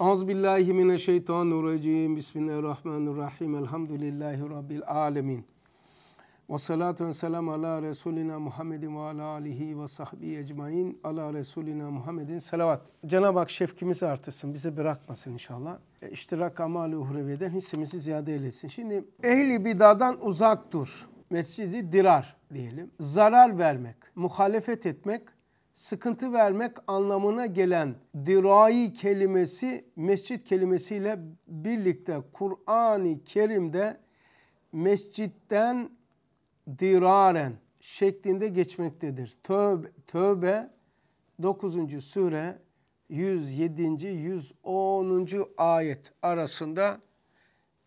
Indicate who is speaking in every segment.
Speaker 1: Euzubillahimineşşeytanirracim. Bismillahirrahmanirrahim. Elhamdülillahi Rabbil alemin. Ve salatu ve selam ala Resulina Muhammedin ve ala alihi ve sahbihi ecmain. Ala Resulina Muhammedin selavat. Cenab-ı Hak şefkimiz artırsın, bize bırakmasın inşallah. E, iştirak amali uhreviyeden hissimizi ziyade eylesin. Şimdi ehli bidadan uzak dur. Mescidi dirar diyelim. Zarar vermek, muhalefet etmek sıkıntı vermek anlamına gelen dirayi kelimesi mescit kelimesiyle birlikte Kur'an-ı Kerim'de mescitten diraren şeklinde geçmektedir. Tövbe, Tövbe 9. sure 107. 110. ayet arasında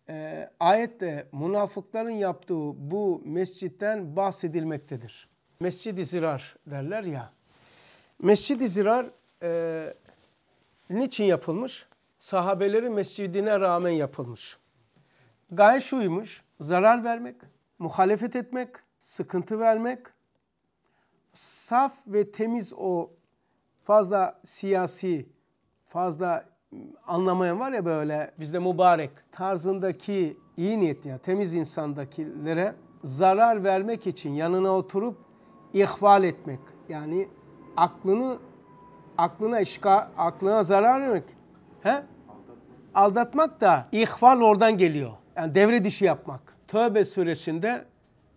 Speaker 1: e, ayette münafıkların yaptığı bu mescitten bahsedilmektedir. Mescid-i zirar derler ya. Mescid-i Zirar e, niçin yapılmış? Sahabeleri mescidine rağmen yapılmış. Gaye şuymuş, zarar vermek, muhalefet etmek, sıkıntı vermek, saf ve temiz o fazla siyasi, fazla anlamayan var ya böyle bizde mübarek tarzındaki iyi niyetli yani temiz insandakilere zarar vermek için yanına oturup ihval etmek. Yani aklını aklına işka, aklına zarar vermek. He? Aldatmak. Aldatmak da ihval oradan geliyor. Yani devre dışı yapmak. Tövbe suresinde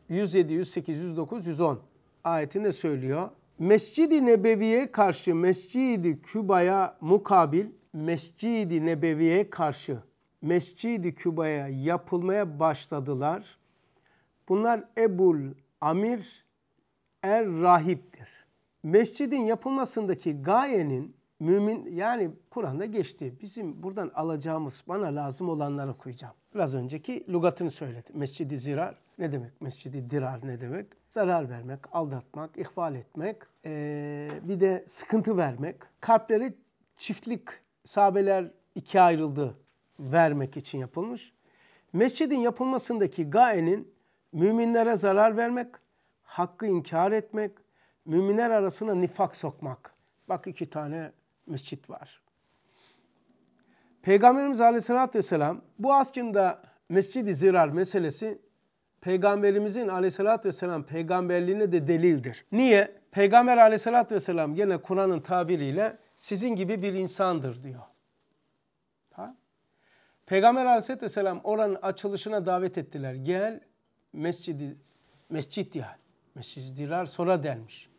Speaker 1: 107, 108, 109, 110 ayetinde söylüyor. Mescid-i Nebevi'ye karşı Mescid-i Küba'ya mukabil Mescid-i Nebevi'ye karşı Mescid-i Küba'ya yapılmaya başladılar. Bunlar Ebul Amir Er Rahip'tir mescidin yapılmasındaki gayenin mümin yani Kur'an'da geçti. Bizim buradan alacağımız bana lazım olanları koyacağım. Biraz önceki lugatını söyledi. Mescidi zirar ne demek? Mescidi dirar ne demek? Zarar vermek, aldatmak, ihval etmek, ee, bir de sıkıntı vermek. Kalpleri çiftlik sahabeler ikiye ayrıldı vermek için yapılmış. Mescidin yapılmasındaki gayenin müminlere zarar vermek, hakkı inkar etmek, müminler arasına nifak sokmak. Bak iki tane mescit var. Peygamberimiz Aleyhisselatü Vesselam bu aslında mescid-i zirar meselesi Peygamberimizin Aleyhisselatü Vesselam peygamberliğine de delildir. Niye? Peygamber Aleyhisselatü Vesselam gene Kur'an'ın tabiriyle sizin gibi bir insandır diyor. Ha? Peygamber Aleyhisselatü Vesselam oranın açılışına davet ettiler. Gel mescidi, mescid ya, mescid zirar sonra denmiş.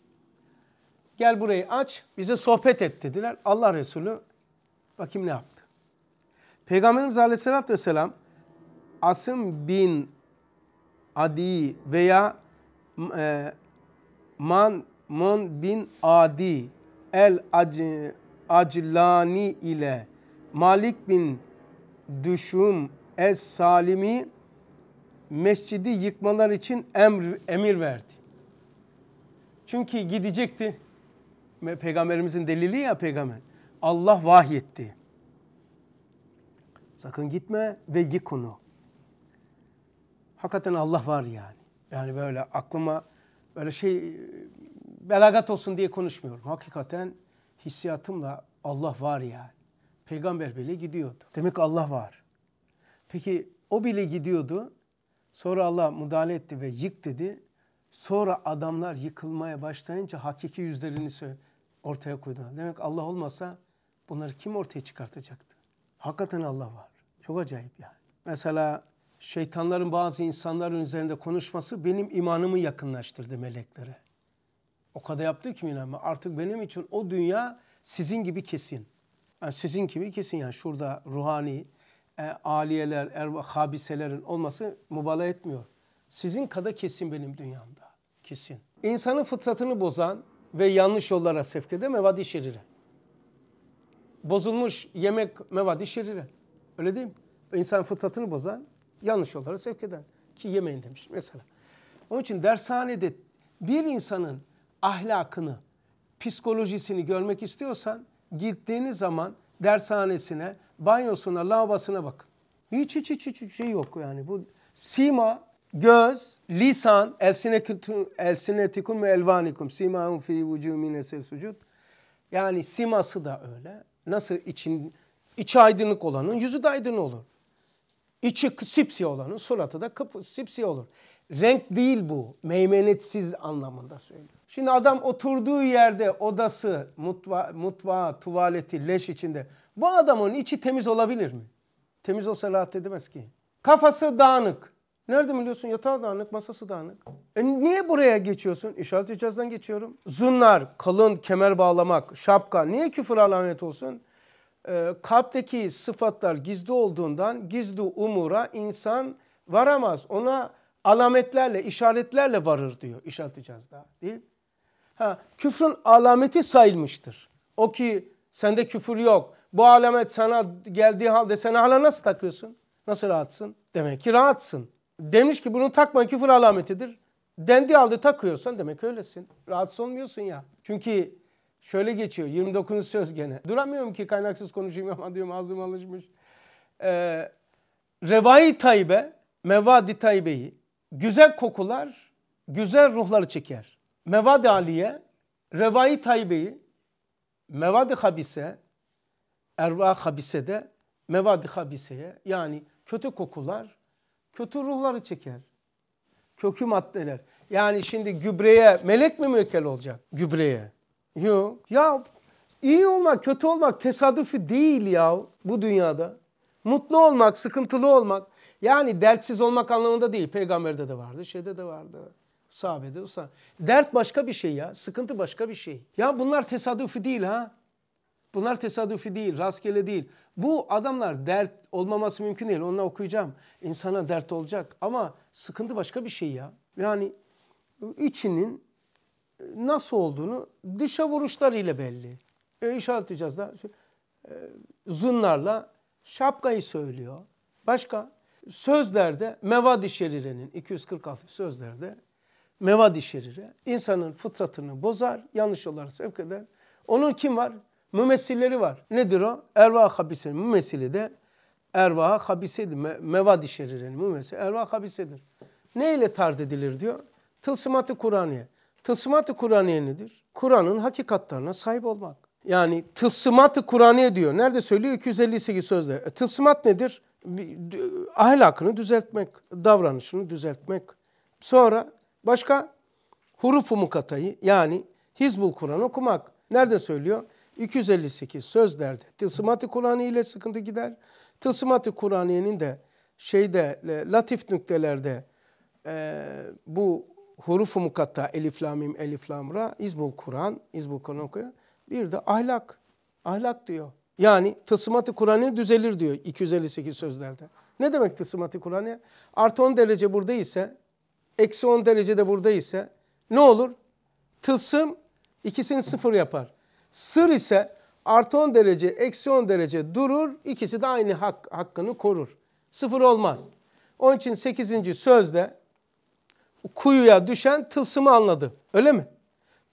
Speaker 1: Gel burayı aç, bize sohbet et dediler. Allah Resulü bakayım ne yaptı. Peygamberimiz Aleyhisselatü Vesselam Asım bin Adi veya e, Man Mon bin Adi el Ac Aclani ile Malik bin Düşüm Es Salimi mescidi yıkmalar için emr, emir verdi. Çünkü gidecekti peygamberimizin delili ya peygamber. Allah vahyetti. Sakın gitme ve yık onu. Hakikaten Allah var yani. Yani böyle aklıma böyle şey belagat olsun diye konuşmuyorum. Hakikaten hissiyatımla Allah var yani. Peygamber bile gidiyordu. Demek Allah var. Peki o bile gidiyordu. Sonra Allah müdahale etti ve yık dedi. Sonra adamlar yıkılmaya başlayınca hakiki yüzlerini söyledi ortaya koydular. Demek Allah olmasa bunları kim ortaya çıkartacaktı? Hakikaten Allah var. Çok acayip yani. Mesela şeytanların bazı insanların üzerinde konuşması benim imanımı yakınlaştırdı meleklere. O kadar yaptı ki minamı. Artık benim için o dünya sizin gibi kesin. Yani sizin gibi kesin yani şurada ruhani, e, aliyeler, erva, habiselerin olması mübalağa etmiyor. Sizin kadar kesin benim dünyamda. Kesin. İnsanın fıtratını bozan, ve yanlış yollara sevkede mevadi şerire. Bozulmuş yemek mevadi şerire. Öyle değil mi? İnsan fıtratını bozan, yanlış yollara sevk eden. Ki yemeyin demiş mesela. Onun için dershanede bir insanın ahlakını, psikolojisini görmek istiyorsan gittiğiniz zaman dershanesine, banyosuna, lavabasına bakın. Hiç hiç hiç hiç şey yok yani. Bu sima göz, lisan, elsinetikum ve elvanikum. Simahum fi vucumine sucud. Yani siması da öyle. Nasıl için içi aydınlık olanın yüzü de aydın olur. İçi sipsi olanın suratı da kıp, sipsi olur. Renk değil bu. Meymenetsiz anlamında söylüyor. Şimdi adam oturduğu yerde odası, mutfa, mutfağı, tuvaleti, leş içinde. Bu adamın içi temiz olabilir mi? Temiz olsa rahat edemez ki. Kafası dağınık. Nerede biliyorsun? Yatağı dağınık, masası dağınık. E niye buraya geçiyorsun? İşaret icazdan geçiyorum. Zunlar, kalın, kemer bağlamak, şapka. Niye küfür alamet olsun? E, kalpteki sıfatlar gizli olduğundan gizli umura insan varamaz. Ona alametlerle, işaretlerle varır diyor işaret icazda. Değil Ha, küfrün alameti sayılmıştır. O ki sende küfür yok. Bu alamet sana geldiği halde sen hala nasıl takıyorsun? Nasıl rahatsın? Demek ki rahatsın. Demiş ki bunu takma küfür alametidir. Dendi aldı takıyorsan demek öylesin. Rahatsız olmuyorsun ya. Çünkü şöyle geçiyor 29. söz gene. Duramıyorum ki kaynaksız konuşayım ama diyorum ağzım alışmış. Ee, revai taybe, mevadi taybeyi güzel kokular, güzel ruhları çeker. Mevadi aliye, revai taybeyi, mevadi habise, erva habisede, mevadi habiseye yani kötü kokular, kötü ruhları çeker. Kökü maddeler. Yani şimdi gübreye melek mi mükel olacak gübreye? Yok. Ya iyi olmak, kötü olmak tesadüfü değil ya bu dünyada. Mutlu olmak, sıkıntılı olmak. Yani dertsiz olmak anlamında değil. Peygamberde de vardı, şeyde de vardı. Sahabede, usta. Dert başka bir şey ya. Sıkıntı başka bir şey. Ya bunlar tesadüfü değil ha. Bunlar tesadüfi değil, rastgele değil. Bu adamlar dert olmaması mümkün değil. Onu okuyacağım. İnsana dert olacak ama sıkıntı başka bir şey ya. Yani içinin nasıl olduğunu dışa vuruşlarıyla belli. E, işaret edeceğiz da. E, zunlarla şapkayı söylüyor. Başka sözlerde Mevadi Şerire'nin 246 sözlerde Mevadi Şerire insanın fıtratını bozar, yanlış olarak sevk eder. Onun kim var? mümessilleri var. Nedir o? Erva habise. Mümessili de Erva habisedir. Me mevadi şerirenin mümessili. Erva habisedir. Ne ile tard edilir diyor? Tılsımatı Kur'aniye. Tılsımatı Kur'aniye nedir? Kur'an'ın hakikatlarına sahip olmak. Yani tılsımatı Kur'aniye diyor. Nerede söylüyor? 258 sözde. E, tılsımat nedir? Ahlakını düzeltmek, davranışını düzeltmek. Sonra başka hurufu mukatayı yani Hizbul Kur'an okumak. Nerede söylüyor? 258 sözlerde tılsımat-ı Kur'an'ı ile sıkıntı gider. Tılsımat-ı Kur'an'ın de şeyde latif nüktelerde e, bu huruf-u mukatta elif lamim elif lamra izbul Kur'an izbul Kur'an okuyor. Bir de ahlak. Ahlak diyor. Yani tısımat-ı Kur'an'ı düzelir diyor 258 sözlerde. Ne demek tısımat-ı Kur'an'ı? Artı 10 derece burada ise, eksi 10 derecede burada ise ne olur? Tılsım ikisini sıfır yapar. Sır ise artı 10 derece, eksi 10 derece durur. İkisi de aynı hak, hakkını korur. Sıfır olmaz. Onun için 8. sözde kuyuya düşen tılsımı anladı. Öyle mi?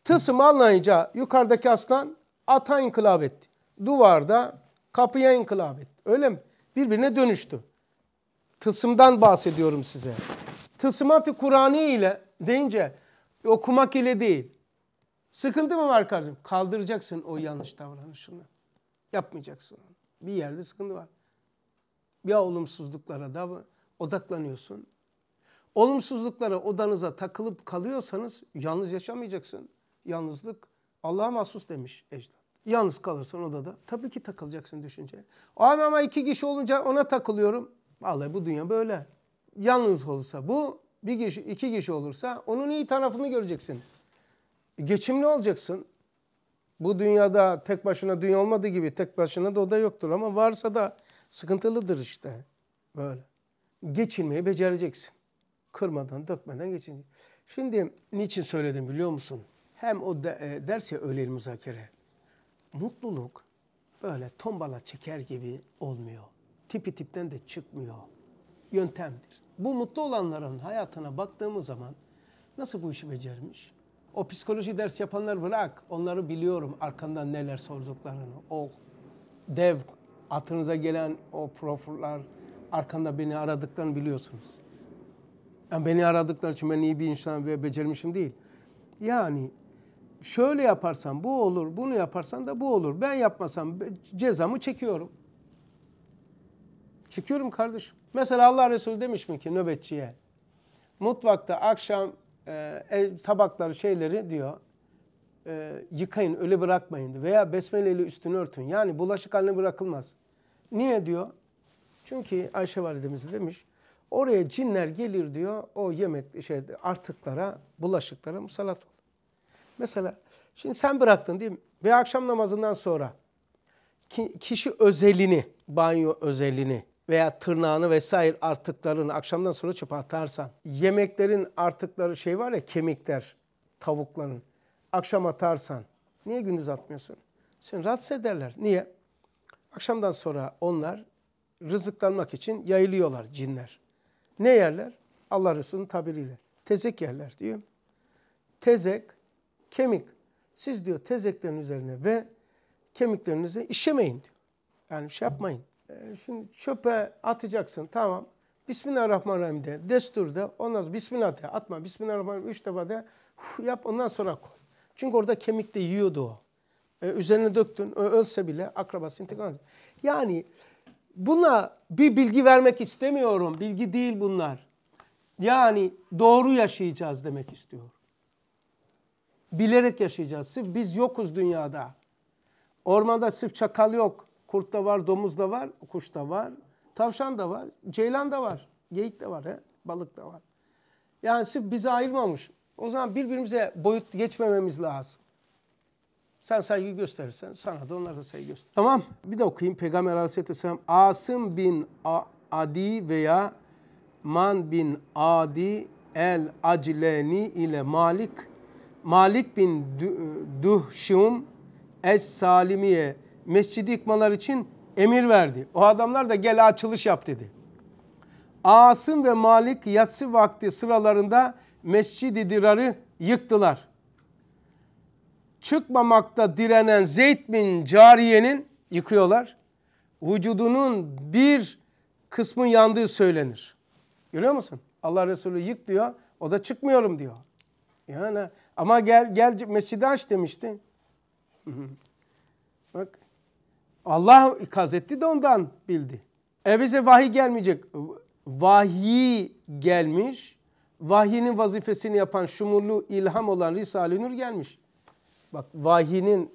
Speaker 1: Tılsımı anlayınca yukarıdaki aslan ata inkılap etti. Duvarda kapıya inkılap etti. Öyle mi? Birbirine dönüştü. Tılsımdan bahsediyorum size. Tılsımat-ı Kur'an'ı ile deyince okumak ile değil Sıkıntı mı var kardeşim? Kaldıracaksın o yanlış davranışını. Yapmayacaksın. Bir yerde sıkıntı var. Ya olumsuzluklara da odaklanıyorsun. Olumsuzluklara odanıza takılıp kalıyorsanız yalnız yaşamayacaksın. Yalnızlık Allah'a mahsus demiş ecdat. Yalnız kalırsan odada tabii ki takılacaksın düşünce. Abi ama iki kişi olunca ona takılıyorum. Vallahi bu dünya böyle. Yalnız olursa bu, bir kişi, iki kişi olursa onun iyi tarafını göreceksin. Geçimli olacaksın. Bu dünyada tek başına dünya olmadığı gibi tek başına da o da yoktur ama varsa da sıkıntılıdır işte. Böyle. Geçinmeyi becereceksin. Kırmadan, dökmeden geçince. Şimdi niçin söyledim biliyor musun? Hem o de, e, ders ya öğlen müzakere. Mutluluk böyle tombala çeker gibi olmuyor. Tipi tipten de çıkmıyor. Yöntemdir. Bu mutlu olanların hayatına baktığımız zaman nasıl bu işi becermiş? O psikoloji ders yapanlar bırak. Onları biliyorum arkandan neler sorduklarını. O dev atınıza gelen o profurlar arkanda beni aradıklarını biliyorsunuz. Yani beni aradıkları için ben iyi bir insan ve becermişim değil. Yani şöyle yaparsan bu olur, bunu yaparsan da bu olur. Ben yapmasam cezamı çekiyorum. Çekiyorum kardeşim. Mesela Allah Resulü demiş mi ki nöbetçiye? Mutfakta akşam e, tabakları şeyleri diyor e, yıkayın öyle bırakmayın diyor. veya besmeleyle üstünü örtün. Yani bulaşık haline bırakılmaz. Niye diyor? Çünkü Ayşe validemiz demiş oraya cinler gelir diyor o yemek şey artıklara bulaşıklara musallat olur. Mesela şimdi sen bıraktın değil mi? Ve akşam namazından sonra ki, kişi özelini banyo özelini veya tırnağını vesaire artıklarını akşamdan sonra çöpe atarsan, yemeklerin artıkları şey var ya kemikler, tavukların. Akşam atarsan, niye gündüz atmıyorsun? Seni rahatsız ederler. Niye? Akşamdan sonra onlar rızıklanmak için yayılıyorlar cinler. Ne yerler? Allah Resulü'nün tabiriyle. Tezek yerler diyor. Tezek, kemik. Siz diyor tezeklerin üzerine ve kemiklerinize işemeyin diyor. Yani bir şey yapmayın. Ee, şimdi çöpe atacaksın tamam. Bismillahirrahmanirrahim de. Destur de. Ondan sonra Bismillah de. Atma. Bismillahirrahmanirrahim. Üç defa de. yap ondan sonra koy. Çünkü orada kemik de yiyordu o. Ee, üzerine döktün. Ölse bile akrabası intikam edecek. Yani buna bir bilgi vermek istemiyorum. Bilgi değil bunlar. Yani doğru yaşayacağız demek istiyor. Bilerek yaşayacağız. Sırf biz yokuz dünyada. Ormanda sırf çakal yok. Kurt da var, domuz da var, kuş da var, tavşan da var, ceylan da var, geyik de var, he? balık da var. Yani sırf bizi ayırmamış. O zaman birbirimize boyut geçmememiz lazım. Sen saygı gösterirsen sana da onlar da saygı göster. Tamam. Bir de okuyayım. Peygamber aleyhisselam Asım bin Adi veya Man bin Adi el Acileni ile Malik Malik bin Duhşum Es Salimiye mescidi yıkmalar için emir verdi. O adamlar da gel açılış yap dedi. Asım ve Malik yatsı vakti sıralarında Mescidi Dirar'ı yıktılar. Çıkmamakta direnen Zeyd bin Cariye'nin yıkıyorlar. Vücudunun bir kısmı yandığı söylenir. Görüyor musun? Allah Resulü yık diyor. O da çıkmıyorum diyor. Yani ama gel gel mescidi aç demişti. Bak Allah ikaz etti de ondan bildi. E bize vahiy gelmeyecek. Vahiy gelmiş. Vahiyinin vazifesini yapan şumurlu ilham olan Risale-i Nur gelmiş. Bak vahiyinin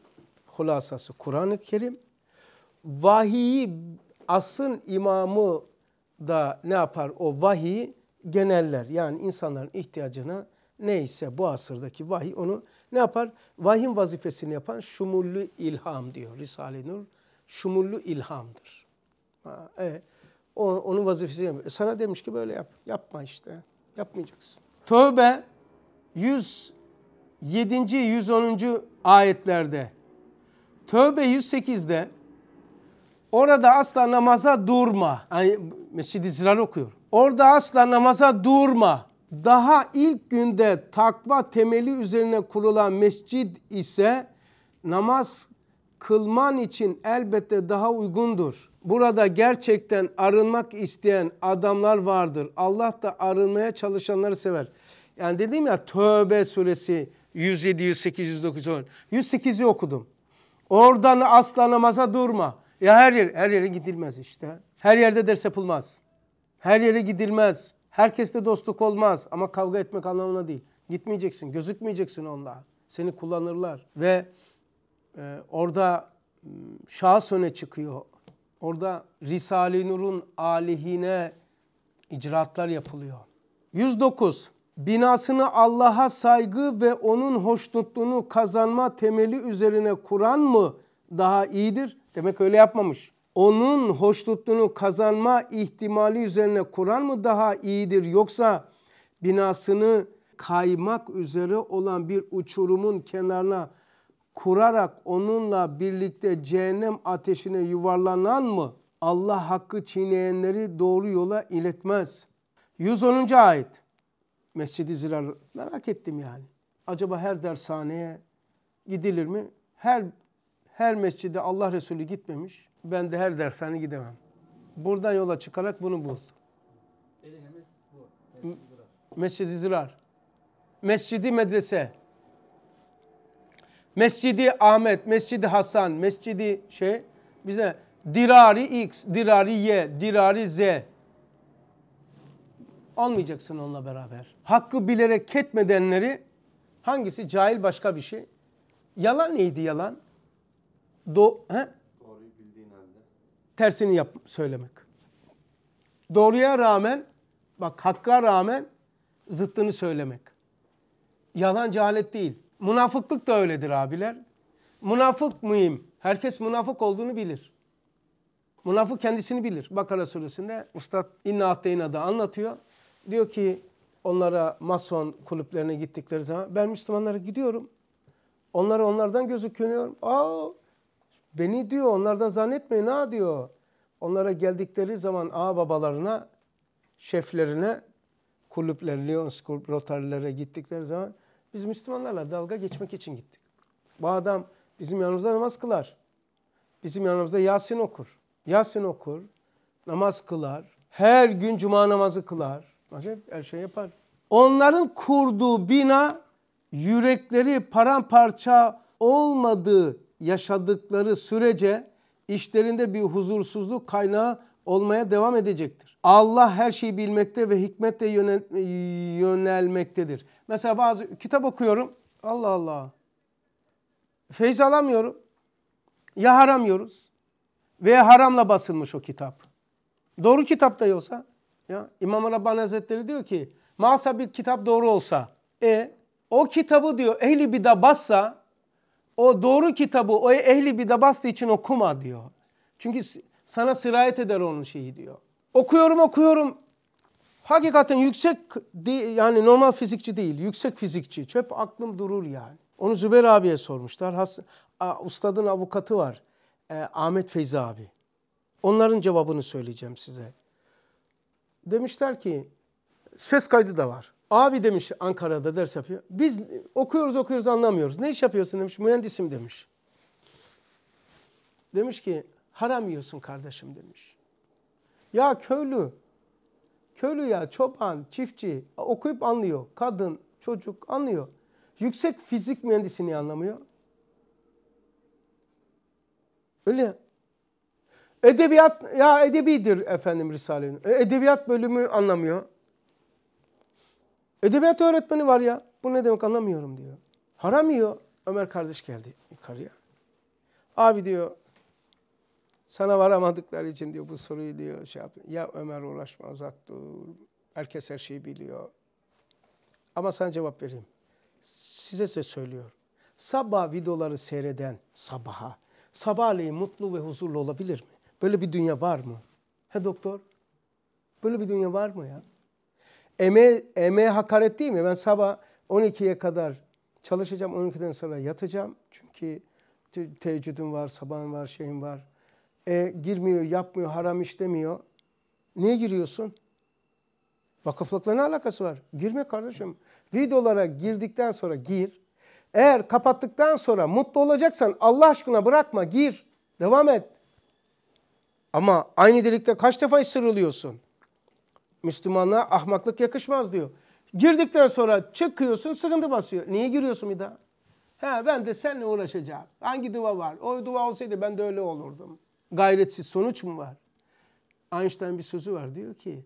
Speaker 1: hulasası Kur'an-ı Kerim. Vahiyi asın imamı da ne yapar? O vahiy geneller. Yani insanların ihtiyacına neyse bu asırdaki vahiy onu ne yapar? Vahyin vazifesini yapan şumurlu ilham diyor Risale-i Nur şumullu ilhamdır. Ha, e, o, onun vazifesi yapıyor. E sana demiş ki böyle yap. Yapma işte. Yapmayacaksın. Tövbe 107. 110. ayetlerde Tövbe 108'de orada asla namaza durma. Yani Mescid-i Zilal okuyor. Orada asla namaza durma. Daha ilk günde takva temeli üzerine kurulan mescid ise namaz kılman için elbette daha uygundur. Burada gerçekten arınmak isteyen adamlar vardır. Allah da arınmaya çalışanları sever. Yani dediğim ya Tövbe suresi 107, 108, 109, 10. 108'i okudum. Oradan asla namaza durma. Ya her yer, her yere gidilmez işte. Her yerde ders yapılmaz. Her yere gidilmez. Herkeste dostluk olmaz ama kavga etmek anlamına değil. Gitmeyeceksin, gözükmeyeceksin onlara. Seni kullanırlar ve e, orada ıı, şahıs öne çıkıyor. Orada Risale-i Nur'un alihine icraatlar yapılıyor. 109. Binasını Allah'a saygı ve onun hoşnutluğunu kazanma temeli üzerine kuran mı daha iyidir? Demek öyle yapmamış. Onun hoşnutluğunu kazanma ihtimali üzerine kuran mı daha iyidir? Yoksa binasını kaymak üzere olan bir uçurumun kenarına kurarak onunla birlikte cehennem ateşine yuvarlanan mı Allah hakkı çiğneyenleri doğru yola iletmez. 110. ayet. Mescid-i Zilal. Merak ettim yani. Acaba her dershaneye gidilir mi? Her her mescide Allah Resulü gitmemiş. Ben de her dershane gidemem. Buradan yola çıkarak bunu bul. Mescid-i Zirar. Mescidi medrese. Mescidi Ahmet, Mescidi Hasan, Mescidi şey bize dirari X, dirari Y, dirari Z. Almayacaksın onunla beraber. Hakkı bilerek ketmedenleri hangisi cahil başka bir şey? Yalan neydi yalan? Do he? Doğruyu bildiğin halde. Tersini yap söylemek. Doğruya rağmen bak hakka rağmen zıttını söylemek. Yalan cehalet değil. Münafıklık da öyledir abiler. Münafık mıyım? Herkes münafık olduğunu bilir. Münafık kendisini bilir. Bakara suresinde Üstad İnna Atteyna da anlatıyor. Diyor ki onlara mason kulüplerine gittikleri zaman ben Müslümanlara gidiyorum. Onlara onlardan gözüküyorum. Aa beni diyor onlardan zannetmeyin ha diyor. Onlara geldikleri zaman ağ babalarına, şeflerine, kulüpler, Lyons kulüp, Rotary'lere gittikleri zaman biz Müslümanlarla dalga geçmek için gittik. Bu adam bizim yanımızda namaz kılar. Bizim yanımızda Yasin okur. Yasin okur, namaz kılar. Her gün cuma namazı kılar. Acayip her şey yapar. Onların kurduğu bina yürekleri paramparça olmadığı yaşadıkları sürece işlerinde bir huzursuzluk kaynağı olmaya devam edecektir. Allah her şeyi bilmekte ve hikmetle yönelmektedir. Mesela bazı kitap okuyorum. Allah Allah. Feyz alamıyorum. Ya haramıyoruz veya haramla basılmış o kitap. Doğru kitap da yoksa ya İmam Rabbani Hazretleri diyor ki masa bir kitap doğru olsa e o kitabı diyor ehli bida bassa o doğru kitabı o ehli bida bastığı için okuma diyor. Çünkü sana sirayet eder onun şeyi diyor. Okuyorum okuyorum. Hakikaten yüksek yani normal fizikçi değil. Yüksek fizikçi. Çöp aklım durur yani. Onu Zübeyir abiye sormuşlar. Has, a, ustadın avukatı var. E, Ahmet Feyzi abi. Onların cevabını söyleyeceğim size. Demişler ki ses kaydı da var. Abi demiş Ankara'da ders yapıyor. Biz okuyoruz okuyoruz anlamıyoruz. Ne iş yapıyorsun demiş. Mühendisim demiş. Demiş ki haram yiyorsun kardeşim demiş. Ya köylü, köylü ya çoban, çiftçi okuyup anlıyor. Kadın, çocuk anlıyor. Yüksek fizik mühendisini anlamıyor. Öyle. Edebiyat ya edebidir efendim Risale'nin. E, edebiyat bölümü anlamıyor. Edebiyat öğretmeni var ya. Bu ne demek anlamıyorum diyor. Haram yiyor. Ömer kardeş geldi yukarıya. Abi diyor sana varamadıkları için diyor bu soruyu diyor şey yap. Ya Ömer ulaşma uzak dur. Herkes her şeyi biliyor. Ama sana cevap vereyim. Size de söylüyorum. Sabah videoları seyreden sabaha, sabahleyin mutlu ve huzurlu olabilir mi? Böyle bir dünya var mı? He doktor? Böyle bir dünya var mı ya? Emeğe, emeğe hakaret değil mi? Ben sabah 12'ye kadar çalışacağım, 12'den sonra yatacağım. Çünkü te teheccüdüm var, sabahım var, şeyim var e, girmiyor, yapmıyor, haram işlemiyor. Niye giriyorsun? Vakıflıkla ne alakası var? Girme kardeşim. Videolara girdikten sonra gir. Eğer kapattıktan sonra mutlu olacaksan Allah aşkına bırakma, gir. Devam et. Ama aynı delikte kaç defa ısırılıyorsun? Müslümanlığa ahmaklık yakışmaz diyor. Girdikten sonra çıkıyorsun, sıkıntı basıyor. Niye giriyorsun bir daha? Ha, ben de seninle uğraşacağım. Hangi dua var? O dua olsaydı ben de öyle olurdum gayretsiz sonuç mu var? Einstein bir sözü var diyor ki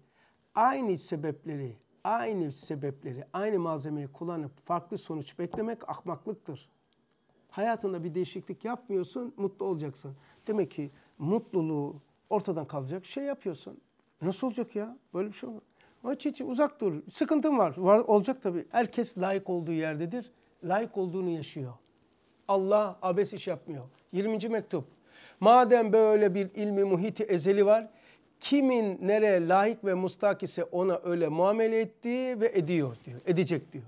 Speaker 1: aynı sebepleri, aynı sebepleri, aynı malzemeyi kullanıp farklı sonuç beklemek ahmaklıktır. Hayatında bir değişiklik yapmıyorsun, mutlu olacaksın. Demek ki mutluluğu ortadan kalacak şey yapıyorsun. Nasıl olacak ya? Böyle bir şey olur. Ama hiç, uzak dur. Sıkıntın var. var. Olacak tabii. Herkes layık olduğu yerdedir. Layık olduğunu yaşıyor. Allah abes iş yapmıyor. 20. mektup. Madem böyle bir ilmi muhiti ezeli var, kimin nereye layık ve mustak ise ona öyle muamele etti ve ediyor diyor, edecek diyor.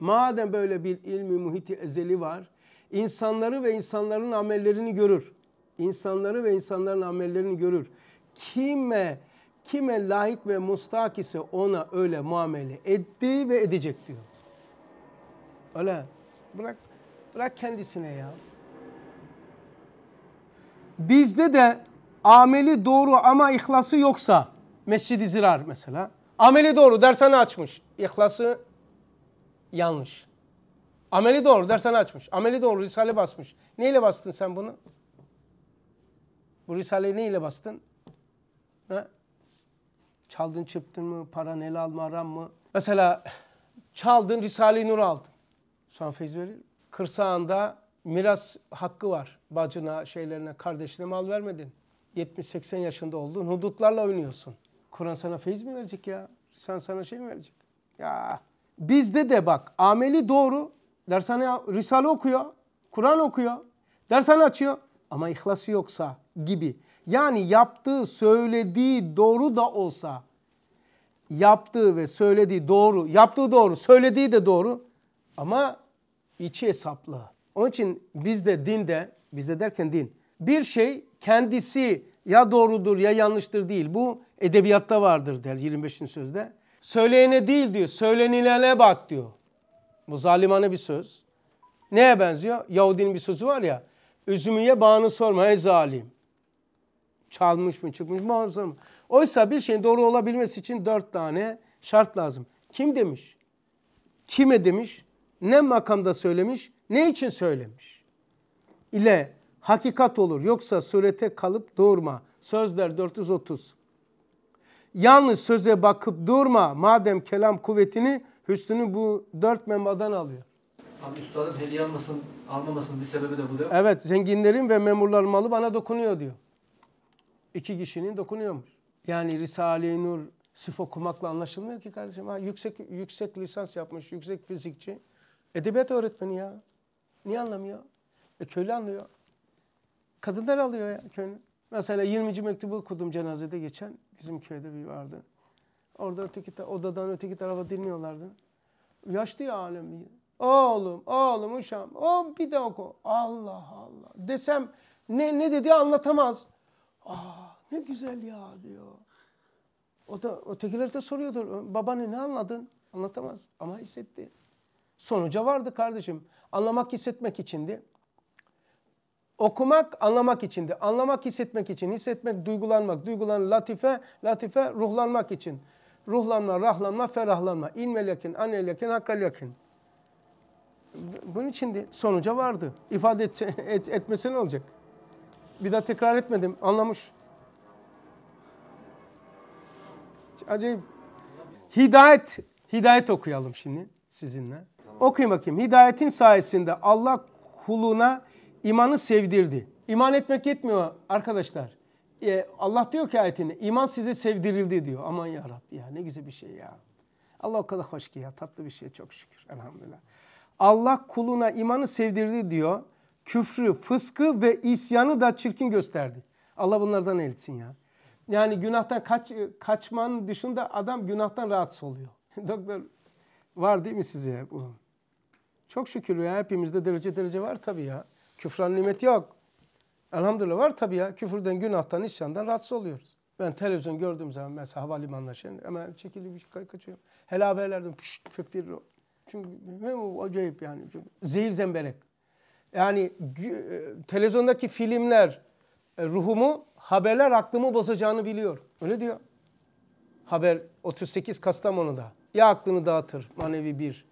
Speaker 1: Madem böyle bir ilmi muhiti ezeli var, insanları ve insanların amellerini görür. İnsanları ve insanların amellerini görür. Kime kime layık ve mustak ise ona öyle muamele etti ve edecek diyor. Öyle bırak bırak kendisine ya bizde de ameli doğru ama ihlası yoksa mescid Zirar mesela. Ameli doğru dershane açmış. İhlası yanlış. Ameli doğru dershane açmış. Ameli doğru risale basmış. Neyle bastın sen bunu? Bu risaleyi neyle bastın? Ha? Çaldın çıptın mı? Paran ele alma aram mı? Mesela çaldın Risale-i Nur aldın. Sonra feyiz verir. Kırsağında miras hakkı var bacına, şeylerine, kardeşine mal vermedin. 70-80 yaşında oldun, hudutlarla oynuyorsun. Kur'an sana feyiz mi verecek ya? Sen sana şey mi verecek? Ya bizde de bak ameli doğru. Dershane Risale okuyor, Kur'an okuyor, dershane açıyor ama ihlası yoksa gibi. Yani yaptığı, söylediği doğru da olsa yaptığı ve söylediği doğru, yaptığı doğru, söylediği de doğru ama içi hesaplı. Onun için bizde dinde biz de derken din. Bir şey kendisi ya doğrudur ya yanlıştır değil. Bu edebiyatta vardır der 25. sözde. Söyleyene değil diyor, söylenilene bak diyor. Bu zalimane bir söz. Neye benziyor? Yahudinin bir sözü var ya. Üzümüye bağını sorma ey zalim. Çalmış mı çıkmış mı sorma. Oysa bir şeyin doğru olabilmesi için dört tane şart lazım. Kim demiş? Kime demiş? Ne makamda söylemiş? Ne için söylemiş? ile hakikat olur. Yoksa surete kalıp durma. Sözler 430. Yalnız söze bakıp durma. Madem kelam kuvvetini hüsnünü bu dört menbadan alıyor. Abi üstadın hediye almasın, almamasın bir sebebi de bu değil mi? Evet zenginlerin ve memurların malı bana dokunuyor diyor. İki kişinin dokunuyormuş. Yani Risale-i Nur sıf okumakla anlaşılmıyor ki kardeşim. Ha, yüksek, yüksek lisans yapmış, yüksek fizikçi. Edebiyat öğretmeni ya. Niye anlamıyor? E köylü anlıyor. Kadınlar alıyor ya köylü. Mesela 20. mektubu okudum cenazede geçen. Bizim köyde bir vardı. Orada öteki odadan öteki tarafa dinliyorlardı. Yaşlı ya alem. Oğlum, oğlum uşağım. O bir de oku. Allah Allah. Desem ne ne dediği anlatamaz. Aa ne güzel ya diyor. O da ötekiler de soruyordur. Babaanne ne anladın? Anlatamaz ama hissetti. Sonuca vardı kardeşim. Anlamak hissetmek içindi. Okumak anlamak içindi. Anlamak hissetmek için. Hissetmek duygulanmak. Duygulan latife, latife ruhlanmak için. Ruhlanma, rahlanma, ferahlanma. İlmel yakin, anel yakin, hakkal yakin. Bunun için sonuca vardı. İfade et, et, etmesi ne olacak? Bir daha tekrar etmedim. Anlamış. Acayip. Hidayet. Hidayet okuyalım şimdi sizinle. Okuyayım bakayım. Hidayetin sayesinde Allah kuluna imanı sevdirdi. İman etmek yetmiyor arkadaşlar. E, Allah diyor ki ayetinde iman size sevdirildi diyor. Aman ya Rabbi ya ne güzel bir şey ya. Allah o kadar hoş ki ya tatlı bir şey çok şükür elhamdülillah. Allah kuluna imanı sevdirdi diyor. Küfrü, fıskı ve isyanı da çirkin gösterdi. Allah bunlardan eylesin ya. Yani günahtan kaç, kaçmanın dışında adam günahtan rahatsız oluyor. Doktor var değil mi size bu? Çok şükür ya hepimizde derece derece var tabii ya. Küfran nimet yok. Elhamdülillah var tabii ya. Küfürden, günahtan, isyandan rahatsız oluyoruz. Ben televizyon gördüğüm zaman mesela havalimanına şimdi şey, hemen çekildi çekilip kaçıyorum. Hele haberlerden püş, püf, o. Çünkü hem acayip yani. zehir zemberek. Yani e, televizyondaki filmler e, ruhumu, haberler aklımı bozacağını biliyor. Öyle diyor. Haber 38 Kastamonu'da. Ya aklını dağıtır manevi bir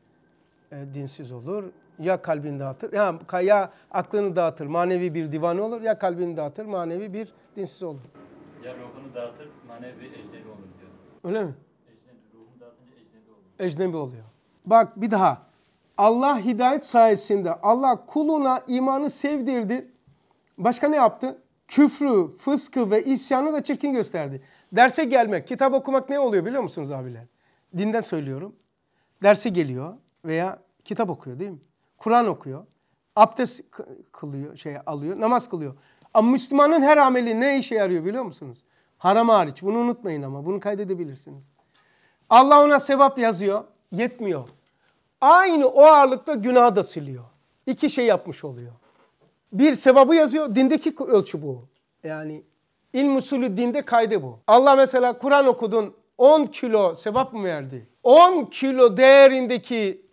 Speaker 1: e, dinsiz olur ya kalbini dağıtır ya, ya aklını dağıtır manevi bir divanı olur ya kalbini dağıtır manevi bir dinsiz olur. Ya ruhunu dağıtır manevi ecnebi olur diyor. Öyle mi? Ecnebi, ruhunu dağıtınca ecnebi oluyor. Ecnebi oluyor. Bak bir daha. Allah hidayet sayesinde Allah kuluna imanı sevdirdi. Başka ne yaptı? Küfrü, fıskı ve isyanı da çirkin gösterdi. Derse gelmek, kitap okumak ne oluyor biliyor musunuz abiler? Dinden söylüyorum. Derse geliyor veya kitap okuyor değil mi? Kur'an okuyor. Abdest kılıyor, şey alıyor, namaz kılıyor. Ama Müslümanın her ameli ne işe yarıyor biliyor musunuz? Haram hariç. Bunu unutmayın ama bunu kaydedebilirsiniz. Allah ona sevap yazıyor. Yetmiyor. Aynı o ağırlıkta günah da siliyor. İki şey yapmış oluyor. Bir sevabı yazıyor. Dindeki ölçü bu. Yani ilm usulü dinde kaydı bu. Allah mesela Kur'an okudun 10 kilo sevap mı verdi? 10 kilo değerindeki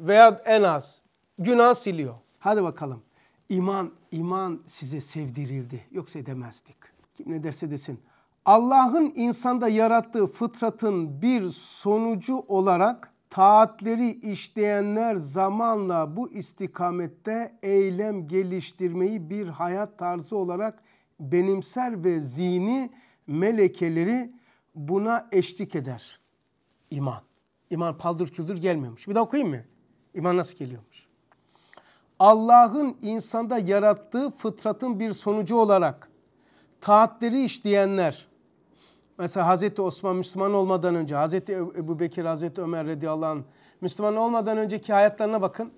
Speaker 1: veya en az Günah siliyor. Hadi bakalım. İman, iman size sevdirildi. Yoksa edemezdik. Kim ne derse desin. Allah'ın insanda yarattığı fıtratın bir sonucu olarak taatleri işleyenler zamanla bu istikamette eylem geliştirmeyi bir hayat tarzı olarak benimser ve zihni melekeleri buna eşlik eder. İman. İman paldır küldür gelmemiş. Bir daha okuyayım mı? İman nasıl geliyormuş? Allah'ın insanda yarattığı fıtratın bir sonucu olarak taatleri işleyenler, mesela Hazreti Osman Müslüman olmadan önce, Hazreti Ebu Bekir, Hazreti Ömer radıyallahu anh, Müslüman olmadan önceki hayatlarına bakın.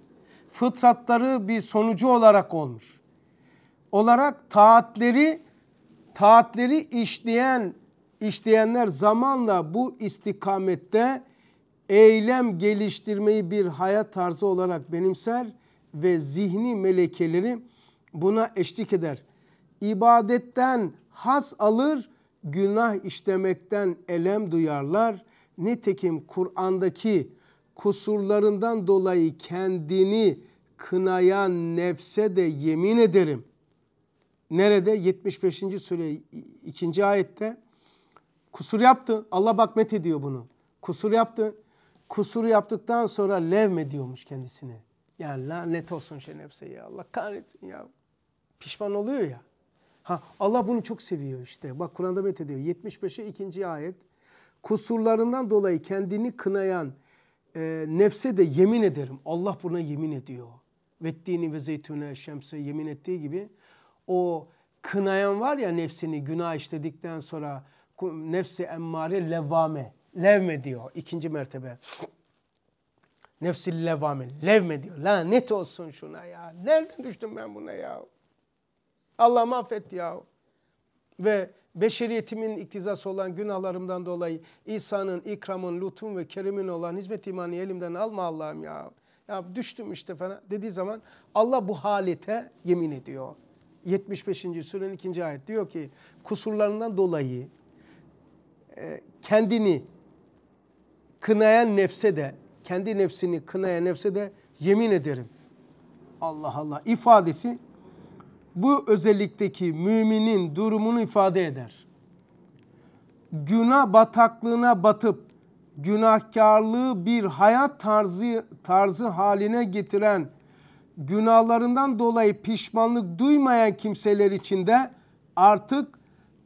Speaker 1: Fıtratları bir sonucu olarak olmuş. Olarak taatleri taatleri işleyen işleyenler zamanla bu istikamette eylem geliştirmeyi bir hayat tarzı olarak benimser ve zihni melekeleri buna eşlik eder. İbadetten has alır, günah işlemekten elem duyarlar. Nitekim Kur'an'daki kusurlarından dolayı kendini kınayan nefse de yemin ederim. Nerede? 75. sure 2. ayette. Kusur yaptı. Allah bak met ediyor bunu. Kusur yaptı. Kusur yaptıktan sonra levme diyormuş kendisine. Yani lanet olsun Şenepse ya. Allah kahretsin ya. Pişman oluyor ya. Ha Allah bunu çok seviyor işte. Bak Kur'an'da met ediyor. 75'e ikinci ayet. Kusurlarından dolayı kendini kınayan e, nefse de yemin ederim. Allah buna yemin ediyor. Vettini ve zeytüne şemse yemin ettiği gibi o kınayan var ya nefsini günah işledikten sonra nefsi emmare levame Levme diyor ikinci mertebe. Nefsil levvame. Levme diyor. Lanet olsun şuna ya. Nereden düştüm ben buna ya? Allah affet ya. Ve beşeriyetimin iktizası olan günahlarımdan dolayı İsa'nın, ikramın, lütfun ve kerimin olan hizmet imanı elimden alma Allah'ım ya. Ya düştüm işte falan dediği zaman Allah bu halete yemin ediyor. 75. surenin 2. ayet diyor ki kusurlarından dolayı e, kendini kınayan nefse de kendi nefsini kınaya nefse de yemin ederim. Allah Allah ifadesi bu özellikteki müminin durumunu ifade eder. Günah bataklığına batıp günahkarlığı bir hayat tarzı tarzı haline getiren günahlarından dolayı pişmanlık duymayan kimseler için de artık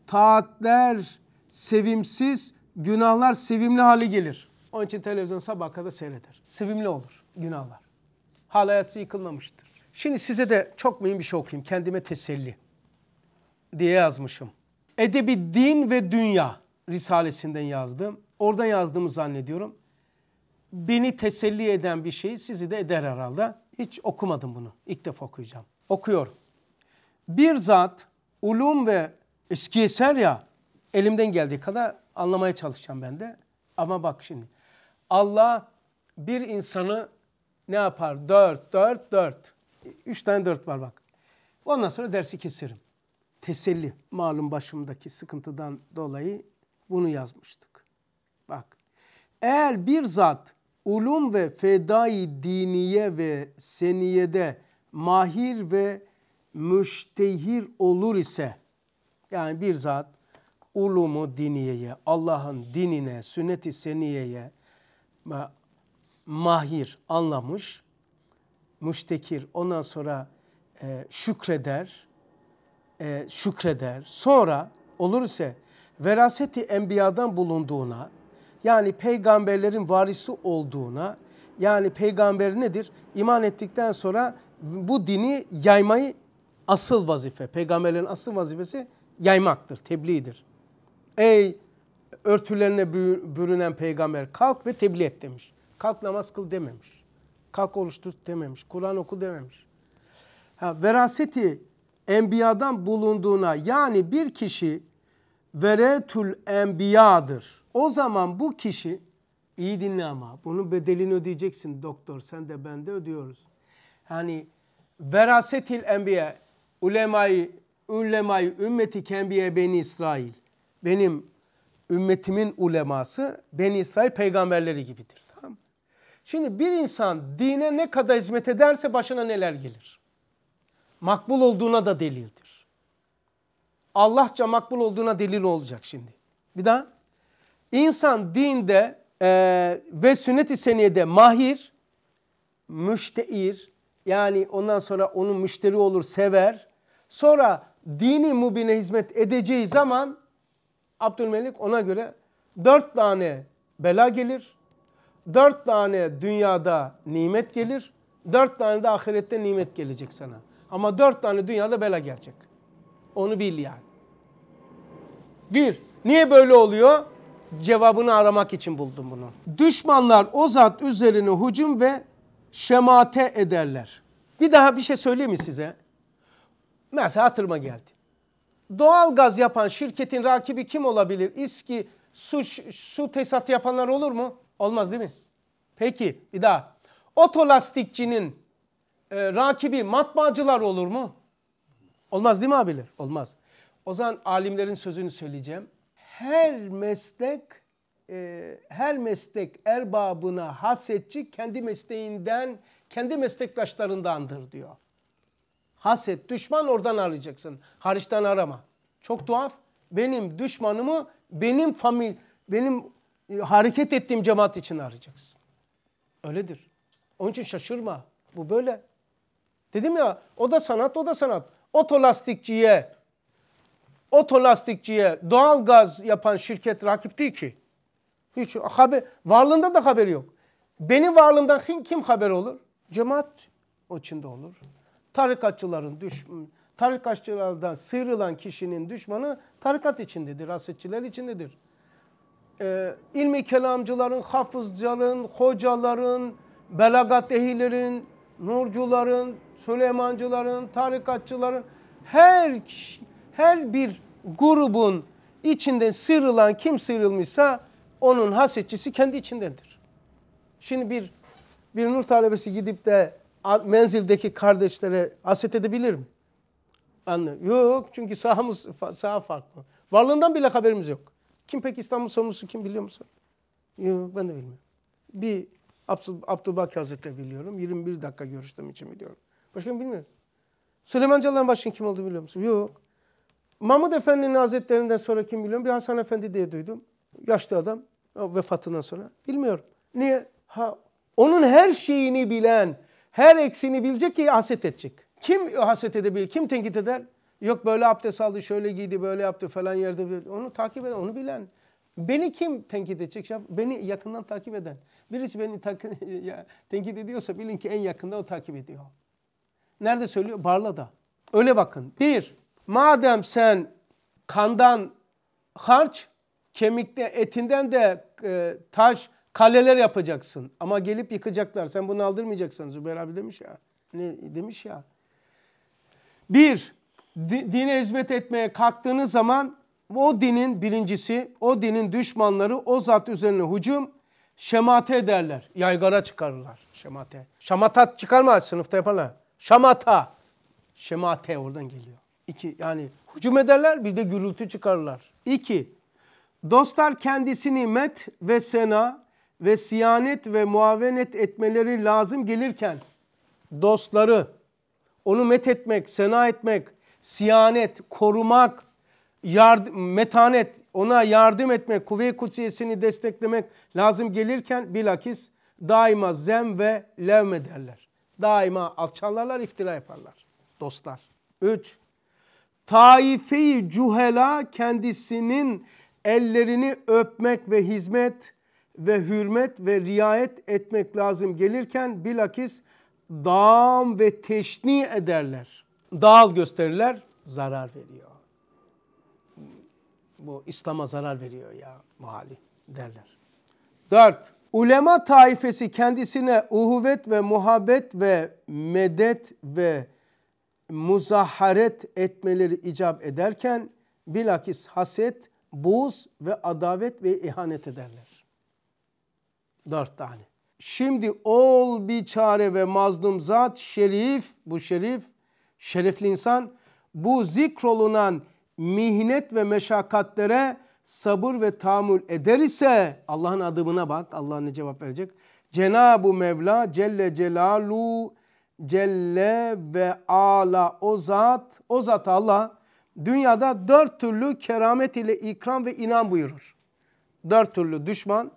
Speaker 1: taatler sevimsiz, günahlar sevimli hale gelir. Onun için televizyon sabah kadar seyreder. Sevimli olur günahlar. Hala hayatı yıkılmamıştır. Şimdi size de çok mühim bir şey okuyayım. Kendime teselli diye yazmışım. Edebi Din ve Dünya Risalesinden yazdım. Oradan yazdığımı zannediyorum. Beni teselli eden bir şeyi sizi de eder herhalde. Hiç okumadım bunu. İlk defa okuyacağım. Okuyorum. Bir zat ulum ve eski eser ya elimden geldiği kadar anlamaya çalışacağım ben de. Ama bak şimdi Allah bir insanı ne yapar? Dört, dört, dört. Üç tane dört var bak. Ondan sonra dersi keserim. Teselli. Malum başımdaki sıkıntıdan dolayı bunu yazmıştık. Bak. Eğer bir zat ulum ve fedai diniye ve seniyede mahir ve müştehir olur ise yani bir zat ulumu diniyeye, Allah'ın dinine, sünnet seniyeye, mahir anlamış, müştekir ondan sonra e, şükreder, e, şükreder. Sonra olur ise veraseti enbiyadan bulunduğuna, yani peygamberlerin varisi olduğuna, yani peygamber nedir? İman ettikten sonra bu dini yaymayı asıl vazife, peygamberlerin asıl vazifesi yaymaktır, tebliğdir. Ey örtülerine bürünen peygamber kalk ve tebliğ et demiş. Kalk namaz kıl dememiş. Kalk oruç tut dememiş. Kur'an oku dememiş. Ha, veraseti enbiyadan bulunduğuna yani bir kişi veretül enbiyadır. O zaman bu kişi iyi dinle ama bunun bedelini ödeyeceksin doktor sen de ben de ödüyoruz. Hani verasetil enbiya ulemayı ulemayı ümmeti kenbiye beni İsrail. Benim ümmetimin uleması Ben İsrail peygamberleri gibidir. Tamam Şimdi bir insan dine ne kadar hizmet ederse başına neler gelir? Makbul olduğuna da delildir. Allahça makbul olduğuna delil olacak şimdi. Bir daha. İnsan dinde e, ve sünnet-i seniyede mahir, müşteir yani ondan sonra onun müşteri olur, sever. Sonra dini mubine hizmet edeceği zaman Abdülmelik ona göre dört tane bela gelir, dört tane dünyada nimet gelir, dört tane de ahirette nimet gelecek sana. Ama dört tane dünyada bela gelecek. Onu bil yani. Bir, niye böyle oluyor? Cevabını aramak için buldum bunu. Düşmanlar o zat üzerine hücum ve şemate ederler. Bir daha bir şey söyleyeyim mi size? Mesela hatırıma geldi doğal gaz yapan şirketin rakibi kim olabilir? İSKİ su, su tesisatı yapanlar olur mu? Olmaz değil mi? Peki bir daha. Otolastikçinin e, rakibi matbaacılar olur mu? Olmaz değil mi abiler? Olmaz. O zaman alimlerin sözünü söyleyeceğim. Her meslek e, her meslek erbabına hasetçi kendi mesleğinden, kendi meslektaşlarındandır diyor haset, düşman oradan arayacaksın. Hariçten arama. Çok tuhaf. Benim düşmanımı benim famil, benim e, hareket ettiğim cemaat için arayacaksın. Öyledir. Onun için şaşırma. Bu böyle. Dedim ya o da sanat, o da sanat. Otolastikçiye, otolastikçiye doğal gaz yapan şirket rakip değil ki. Hiç haber, varlığında da haber yok. Benim varlığımdan kim, kim haber olur? Cemaat o içinde olur. Tarikatçıların düş tarikatçılarda sıyrılan kişinin düşmanı tarikat içindedir, asetçiler içindedir. Ee, ilmi kelamcıların, hafızcaların, hocaların, belagat ehilerin, nurcuların, Süleymancıların, tarikatçıların her her bir grubun içinde sıyrılan kim sıyrılmışsa onun hasetçisi kendi içindedir. Şimdi bir bir nur talebesi gidip de menzildeki kardeşlere haset edebilirim. mi? yok çünkü sahamız saha farklı. Varlığından bile haberimiz yok. Kim pek İstanbul savuncusu kim biliyor musun? Yok ben de bilmiyorum. Bir Abdülbaki Hazretleri biliyorum. 21 dakika görüştüğüm için biliyorum. Başka kim bilmiyorum. Süleyman Celalın Başı'nın kim oldu biliyor musun? Yok. Mahmud Efendi'nin Hazretlerinden sonra kim biliyorum? Bir Hasan Efendi diye duydum. Yaşlı adam. O vefatından sonra. Bilmiyorum. Niye? Ha, onun her şeyini bilen, her eksiğini bilecek ki haset edecek. Kim haset edebilir? Kim tenkit eder? Yok böyle abdest aldı, şöyle giydi, böyle yaptı falan yerde. Onu takip eden, onu bilen. Beni kim tenkit edecek? Beni yakından takip eden. Birisi beni tenkit ediyorsa bilin ki en yakında o takip ediyor. Nerede söylüyor? Barla'da. Öyle bakın. Bir, madem sen kandan harç, kemikte, etinden de e, taş, Kaleler yapacaksın ama gelip yıkacaklar. Sen bunu aldırmayacaksın Zübeyir abi demiş ya. Ne demiş ya. Bir, dine hizmet etmeye kalktığınız zaman o dinin birincisi, o dinin düşmanları o zat üzerine hücum şemate ederler. Yaygara çıkarırlar şemate. Şamatat çıkarma sınıfta yaparlar. Şamata. Şemate oradan geliyor. İki, yani hücum ederler bir de gürültü çıkarırlar. İki, dostlar kendisini met ve sena ve siyanet ve muavenet etmeleri lazım gelirken dostları onu met etmek, sena etmek, siyanet, korumak, yardım, metanet, ona yardım etmek, kuvve kutsiyesini desteklemek lazım gelirken bilakis daima zem ve levme derler. Daima alçalarlar, iftira yaparlar dostlar. 3. Taife-i cuhela kendisinin ellerini öpmek ve hizmet ve hürmet ve riayet etmek lazım gelirken bilakis dam ve teşni ederler. Dal gösterirler, zarar veriyor. Bu İslam'a zarar veriyor ya mali derler. Dört, ulema taifesi kendisine uhuvvet ve muhabbet ve medet ve muzaharet etmeleri icap ederken bilakis haset, buğz ve adavet ve ihanet ederler. Dört tane. Şimdi ol bir çare ve mazlum zat şerif, bu şerif, şerefli insan, bu zikrolunan mihnet ve meşakkatlere sabır ve tahammül eder ise Allah'ın adımına bak, Allah ne cevap verecek? Cenab-ı Mevla Celle Celalu Celle ve Ala o zat, o zat Allah dünyada dört türlü keramet ile ikram ve inan buyurur. Dört türlü düşman,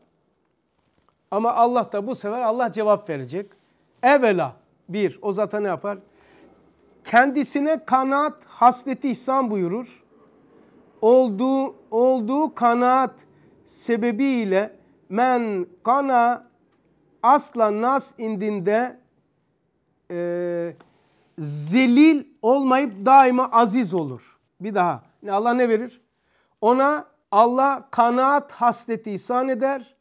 Speaker 1: ama Allah da bu sefer Allah cevap verecek. Evvela bir o zaten ne yapar? Kendisine kanaat hasleti ihsan buyurur. Olduğu, olduğu kanaat sebebiyle men kana asla nas indinde e, zelil olmayıp daima aziz olur. Bir daha. Allah ne verir? Ona Allah kanaat hasleti ihsan eder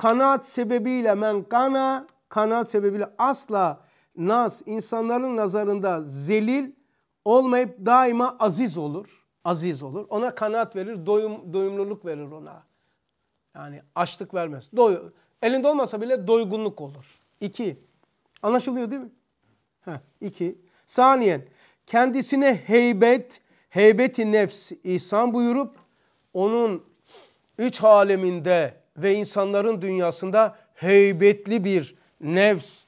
Speaker 1: kanaat sebebiyle men kana kanaat sebebiyle asla nas insanların nazarında zelil olmayıp daima aziz olur. Aziz olur. Ona kanaat verir, doyum, doyumluluk verir ona. Yani açlık vermez. Doy, elinde olmasa bile doygunluk olur. İki. Anlaşılıyor değil mi? Heh, iki. Saniyen. Kendisine heybet, heybeti nefs ihsan buyurup onun üç aleminde ve insanların dünyasında heybetli bir nefs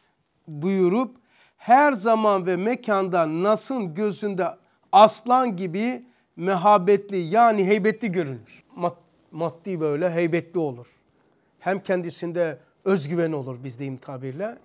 Speaker 1: buyurup her zaman ve mekanda Nas'ın gözünde aslan gibi mehabetli yani heybetli görünür. Mad maddi böyle heybetli olur. Hem kendisinde özgüven olur bizdeyim tabirle.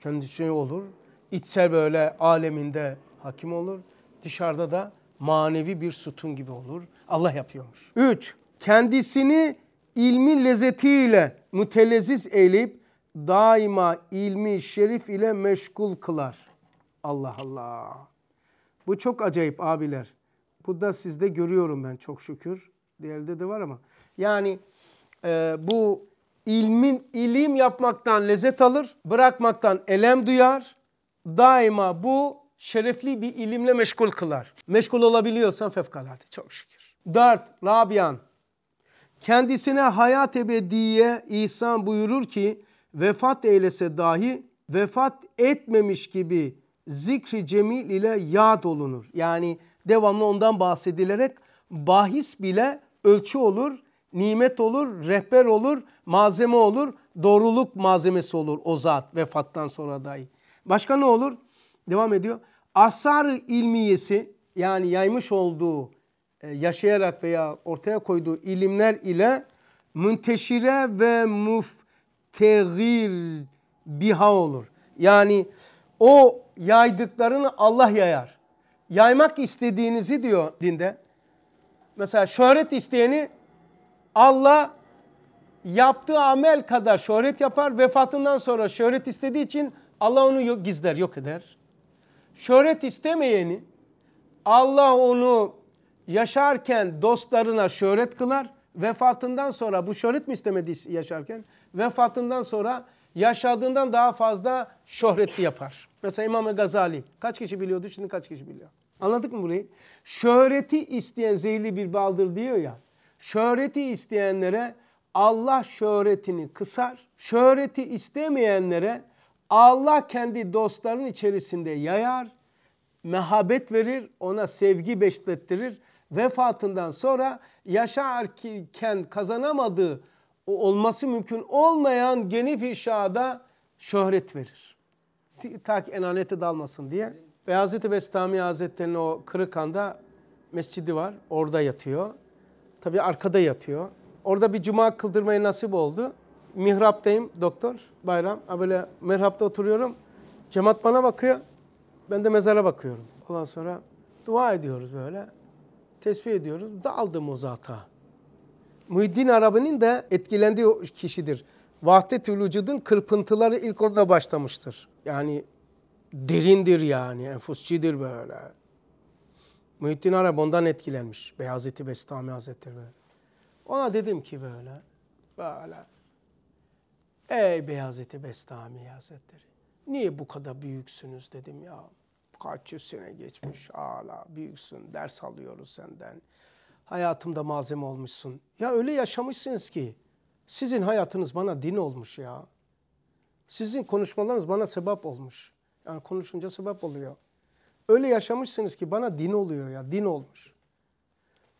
Speaker 1: Kendisi olur. İçsel böyle aleminde hakim olur. Dışarıda da manevi bir sütun gibi olur. Allah yapıyormuş. Üç, kendisini ilmi lezzetiyle mütelezziz eyleyip daima ilmi şerif ile meşgul kılar. Allah Allah. Bu çok acayip abiler. Bu da sizde görüyorum ben çok şükür. Diğerde de var ama. Yani e, bu ilmin ilim yapmaktan lezzet alır, bırakmaktan elem duyar. Daima bu şerefli bir ilimle meşgul kılar. Meşgul olabiliyorsan fevkalade çok şükür. Dört, Rabian. Kendisine hayat ebediye İhsan buyurur ki vefat eylese dahi vefat etmemiş gibi zikri cemil ile yad olunur. Yani devamlı ondan bahsedilerek bahis bile ölçü olur, nimet olur, rehber olur, malzeme olur, doğruluk malzemesi olur o zat vefattan sonra dahi. Başka ne olur? Devam ediyor. Asar ilmiyesi yani yaymış olduğu e, yaşayarak veya ortaya koyduğu ilimler ile münteşire ve müftegir biha olur. Yani o yaydıklarını Allah yayar. Yaymak istediğinizi diyor dinde. Mesela şöhret isteyeni Allah yaptığı amel kadar şöhret yapar. Vefatından sonra şöhret istediği için Allah onu gizler, yok eder. Şöhret istemeyeni Allah onu yaşarken dostlarına şöhret kılar. Vefatından sonra bu şöhret mi istemedi yaşarken? Vefatından sonra yaşadığından daha fazla şöhretli yapar. Mesela İmam Gazali kaç kişi biliyordu şimdi kaç kişi biliyor? Anladık mı burayı? Şöhreti isteyen zehirli bir baldır diyor ya. Şöhreti isteyenlere Allah şöhretini kısar. Şöhreti istemeyenlere Allah kendi dostların içerisinde yayar. Mehabet verir, ona sevgi beşlettirir vefatından sonra yaşarken kazanamadığı olması mümkün olmayan geniş işada şöhret verir. Ta ki enanete dalmasın diye. Ve Hazreti Bestami Hazretleri'nin o Kırıkan'da mescidi var. Orada yatıyor. Tabi arkada yatıyor. Orada bir cuma kıldırmayı nasip oldu. Mihraptayım doktor bayram. Ha böyle mihrapta oturuyorum. Cemaat bana bakıyor. Ben de mezara bakıyorum. Ondan sonra dua ediyoruz böyle tesbih ediyoruz. Daldım o zata. Muhiddin Arabi'nin de etkilendiği kişidir. Vahdet-i Vücud'un kırpıntıları ilk orada başlamıştır. Yani derindir yani, enfusçidir böyle. Muhittin Arap ondan etkilenmiş. Beyazeti Bestami Hazretleri böyle. Ona dedim ki böyle, böyle. Ey Beyazeti Bestami Hazretleri, niye bu kadar büyüksünüz dedim ya kaç yüz sene geçmiş hala büyüksün, ders alıyoruz senden. Hayatımda malzeme olmuşsun. Ya öyle yaşamışsınız ki sizin hayatınız bana din olmuş ya. Sizin konuşmalarınız bana sebep olmuş. Yani konuşunca sebep oluyor. Öyle yaşamışsınız ki bana din oluyor ya, din olmuş.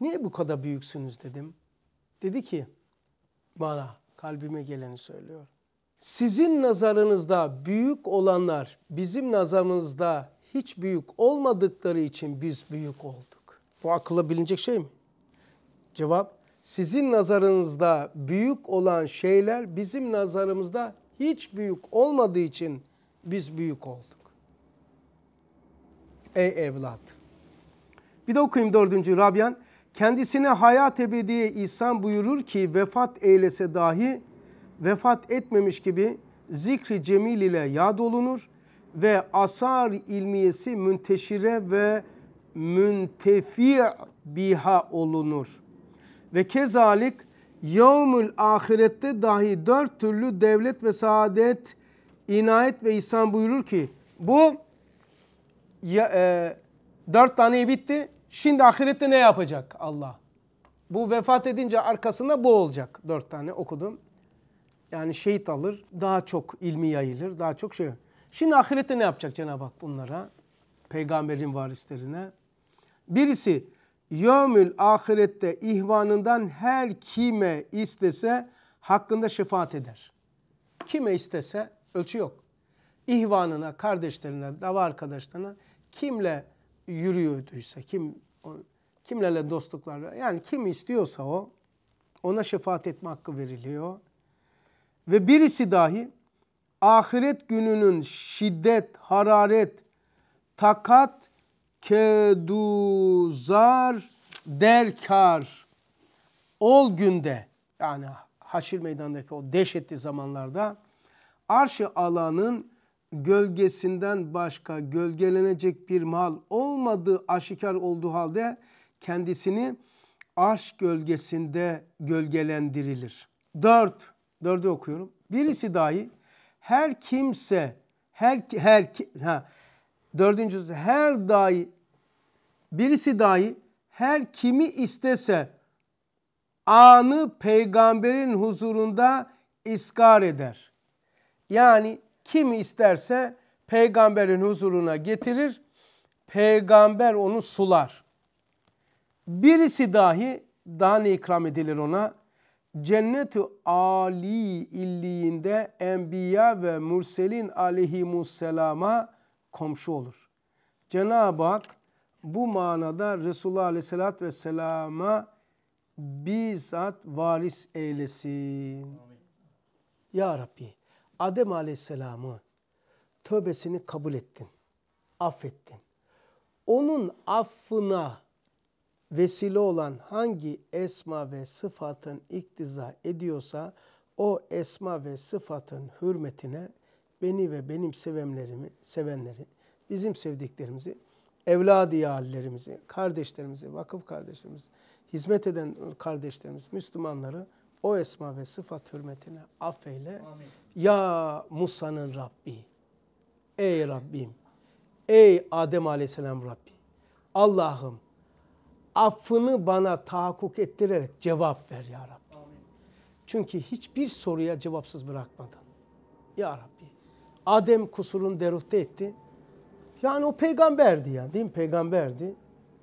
Speaker 1: Niye bu kadar büyüksünüz dedim. Dedi ki bana kalbime geleni söylüyor. Sizin nazarınızda büyük olanlar bizim nazarımızda hiç büyük olmadıkları için biz büyük olduk. Bu akılla bilinecek şey mi? Cevap, sizin nazarınızda büyük olan şeyler bizim nazarımızda hiç büyük olmadığı için biz büyük olduk. Ey evlat! Bir de okuyayım dördüncü Rabian Kendisine hayat ebediye ihsan buyurur ki vefat eylese dahi vefat etmemiş gibi zikri cemil ile yad olunur ve asar ilmiyesi münteşire ve müntefi biha olunur. Ve kezalik yevmül ahirette dahi dört türlü devlet ve saadet, inayet ve ihsan buyurur ki bu ya, e, dört taneyi bitti. Şimdi ahirette ne yapacak Allah? Bu vefat edince arkasında bu olacak. Dört tane okudum. Yani şehit alır, daha çok ilmi yayılır, daha çok şey. Şimdi ahirette ne yapacak Cenab-ı Hak bunlara? Peygamberin varislerine. Birisi yömül ahirette ihvanından her kime istese hakkında şefaat eder. Kime istese ölçü yok. İhvanına, kardeşlerine, dava arkadaşlarına kimle yürüyorduysa, kim kimlerle dostluklarla yani kim istiyorsa o ona şefaat etme hakkı veriliyor. Ve birisi dahi ahiret gününün şiddet, hararet, takat, keduzar, derkar ol günde yani haşir meydandaki o dehşetli zamanlarda arşı alanın gölgesinden başka gölgelenecek bir mal olmadığı aşikar olduğu halde kendisini arş gölgesinde gölgelendirilir. Dört, dördü okuyorum. Birisi dahi her kimse her her ha dördüncüsü her dahi birisi dahi her kimi istese anı peygamberin huzurunda iskar eder. Yani kim isterse peygamberin huzuruna getirir. Peygamber onu sular. Birisi dahi daha ne ikram edilir ona? cennet-i Ali illiğinde enbiya ve murselin aleyhimusselama komşu olur. Cenab-ı Hak bu manada Resulullah aleyhissalatü vesselama bizzat varis eylesin. Amin. Ya Rabbi Adem aleyhisselamı tövbesini kabul ettin, affettin. Onun affına vesile olan hangi esma ve sıfatın iktiza ediyorsa o esma ve sıfatın hürmetine beni ve benim sevemlerimi, sevenleri, bizim sevdiklerimizi, evladi hallerimizi, kardeşlerimizi, vakıf kardeşlerimizi, hizmet eden kardeşlerimiz, Müslümanları o esma ve sıfat hürmetine affeyle. Amin. Ya Musa'nın Rabbi, ey Rabbim, ey Adem Aleyhisselam Rabbi, Allah'ım, affını bana tahakkuk ettirerek cevap ver ya Rabbi. Çünkü hiçbir soruya cevapsız bırakmadın. Ya Rabbi. Adem kusurun deruhte etti. Yani o peygamberdi yani değil mi? Peygamberdi.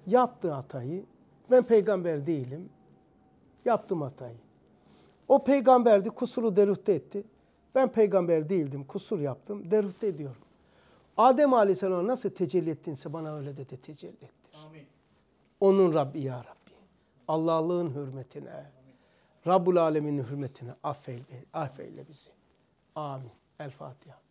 Speaker 1: Yaptı hatayı. Ben peygamber değilim. Yaptım hatayı. O peygamberdi kusuru deruhte etti. Ben peygamber değildim kusur yaptım deruhte ediyorum. Adem Aleyhisselam nasıl tecelli ettinse bana öyle de, de tecelli et. Onun Rabbi ya Rabbi. Allah'lığın hürmetine, Rabbul Alemin'in hürmetine affeyle, affeyle bizi. Amin. El Fatiha.